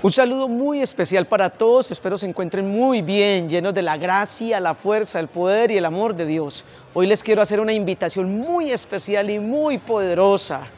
Un saludo muy especial para todos, espero se encuentren muy bien, llenos de la gracia, la fuerza, el poder y el amor de Dios. Hoy les quiero hacer una invitación muy especial y muy poderosa.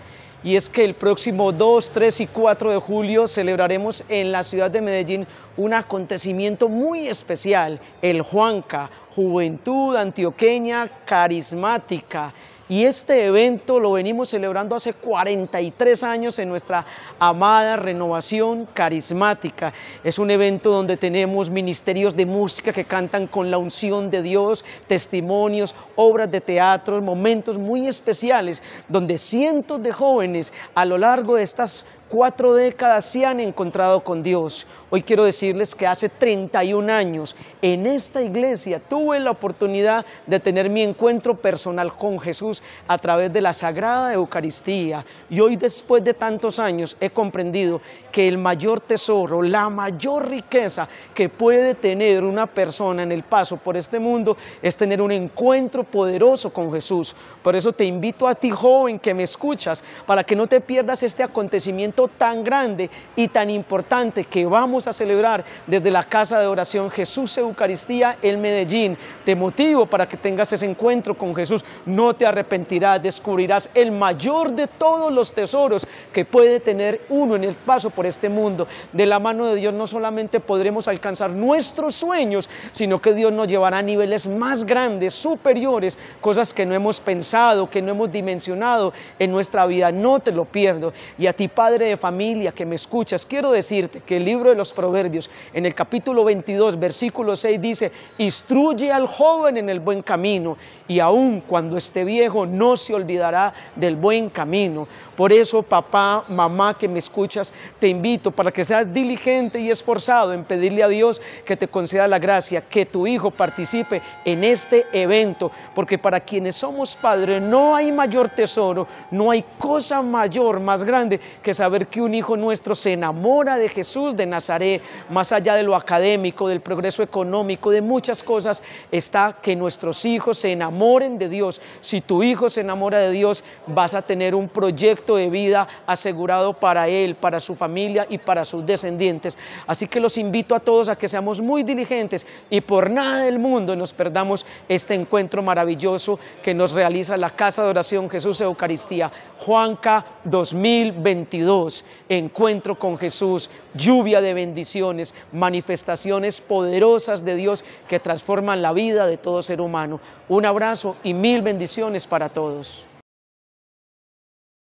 Y es que el próximo 2, 3 y 4 de julio celebraremos en la ciudad de Medellín un acontecimiento muy especial, el Juanca, Juventud Antioqueña Carismática. Y este evento lo venimos celebrando hace 43 años en nuestra amada Renovación Carismática. Es un evento donde tenemos ministerios de música que cantan con la unción de Dios, testimonios, obras de teatro, momentos muy especiales donde cientos de jóvenes a lo largo de estas Cuatro décadas se han encontrado con Dios. Hoy quiero decirles que hace 31 años en esta iglesia tuve la oportunidad de tener mi encuentro personal con Jesús a través de la Sagrada Eucaristía. Y hoy después de tantos años he comprendido que el mayor tesoro, la mayor riqueza que puede tener una persona en el paso por este mundo es tener un encuentro poderoso con Jesús. Por eso te invito a ti, joven, que me escuchas, para que no te pierdas este acontecimiento tan grande y tan importante que vamos a celebrar desde la Casa de Oración Jesús Eucaristía en Medellín. Te motivo para que tengas ese encuentro con Jesús. No te arrepentirás, descubrirás el mayor de todos los tesoros que puede tener uno en el paso por este mundo. De la mano de Dios no solamente podremos alcanzar nuestros sueños, sino que Dios nos llevará a niveles más grandes, superiores, cosas que no hemos pensado, que no hemos dimensionado en nuestra vida. No te lo pierdo. Y a ti, Padre, familia que me escuchas, quiero decirte que el libro de los Proverbios, en el capítulo 22, versículo 6, dice, instruye al joven en el buen camino y aun cuando esté viejo no se olvidará del buen camino. Por eso, papá, mamá que me escuchas, te invito para que seas diligente y esforzado en pedirle a Dios que te conceda la gracia, que tu hijo participe en este evento, porque para quienes somos padres no hay mayor tesoro, no hay cosa mayor, más grande que saber que un hijo nuestro se enamora de Jesús de Nazaret, más allá de lo académico, del progreso económico, de muchas cosas, está que nuestros hijos se enamoren de Dios. Si tu hijo se enamora de Dios, vas a tener un proyecto de vida asegurado para él, para su familia y para sus descendientes. Así que los invito a todos a que seamos muy diligentes y por nada del mundo nos perdamos este encuentro maravilloso que nos realiza la Casa de Oración Jesús Eucaristía, Juanca 2022 encuentro con Jesús, lluvia de bendiciones, manifestaciones poderosas de Dios que transforman la vida de todo ser humano. Un abrazo y mil bendiciones para todos.